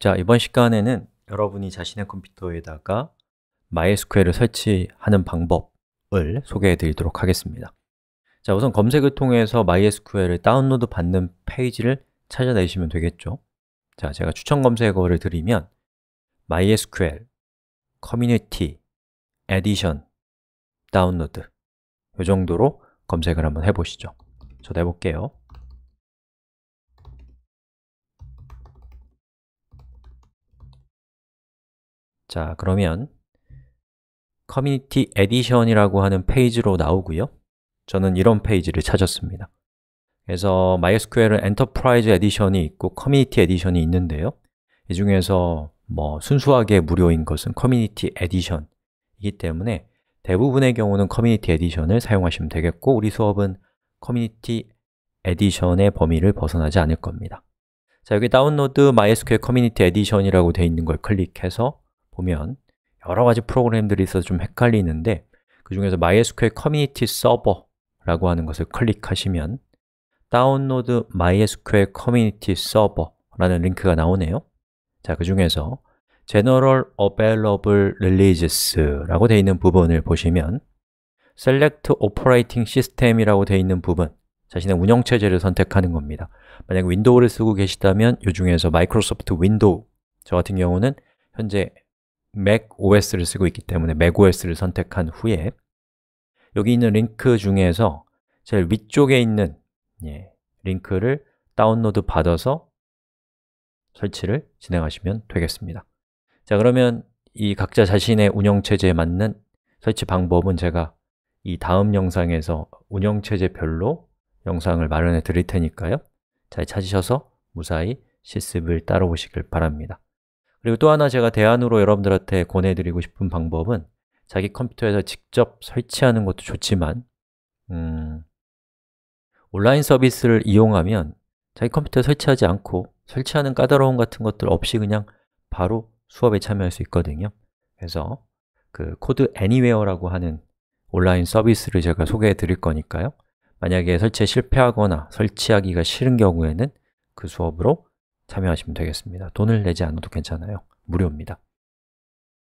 자, 이번 시간에는 여러분이 자신의 컴퓨터에다가 MySQL을 설치하는 방법을 소개해 드리도록 하겠습니다 자, 우선 검색을 통해서 MySQL을 다운로드 받는 페이지를 찾아내시면 되겠죠 자, 제가 추천 검색어를 드리면 MySQL 커뮤니티 에디션 다운로드 이 정도로 검색을 한번 해보시죠 저도 해볼게요 자, 그러면 커뮤니티 에디션이라고 하는 페이지로 나오고요 저는 이런 페이지를 찾았습니다 그래서 MySQL은 엔터프라이즈 에디션이 있고 커뮤니티 에디션이 있는데요 이 중에서 뭐 순수하게 무료인 것은 커뮤니티 에디션이기 때문에 대부분의 경우는 커뮤니티 에디션을 사용하시면 되겠고 우리 수업은 커뮤니티 에디션의 범위를 벗어나지 않을 겁니다 자 여기 다운로드 MySQL 커뮤니티 에디션이라고 되어 있는 걸 클릭해서 보면 여러 가지 프로그램들이 있어서 좀 헷갈리는데 그 중에서 MySQL 커뮤니티 서버라고 하는 것을 클릭하시면 다운로드 MySQL 커뮤니티 서버라는 링크가 나오네요 자, 그 중에서 General Available Releases라고 되어 있는 부분을 보시면 Select Operating System이라고 되어 있는 부분 자신의 운영체제를 선택하는 겁니다 만약 윈도우를 쓰고 계시다면 이 중에서 마이크로소프트 윈도우 저 같은 경우는 현재 Mac OS를 쓰고 있기 때문에 Mac OS를 선택한 후에 여기 있는 링크 중에서 제일 위쪽에 있는 예, 링크를 다운로드 받아서 설치를 진행하시면 되겠습니다 자 그러면 이 각자 자신의 운영체제에 맞는 설치 방법은 제가 이 다음 영상에서 운영체제별로 영상을 마련해 드릴 테니까요 잘 찾으셔서 무사히 실습을 따라오시길 바랍니다 그리고 또 하나 제가 대안으로 여러분들한테 권해드리고 싶은 방법은 자기 컴퓨터에서 직접 설치하는 것도 좋지만 음, 온라인 서비스를 이용하면 자기 컴퓨터에 설치하지 않고 설치하는 까다로움 같은 것들 없이 그냥 바로 수업에 참여할 수 있거든요 그래서 그 코드 애니웨어라고 하는 온라인 서비스를 제가 소개해 드릴 거니까요 만약에 설치에 실패하거나 설치하기가 싫은 경우에는 그 수업으로 참여하시면 되겠습니다. 돈을 내지 않아도 괜찮아요. 무료입니다.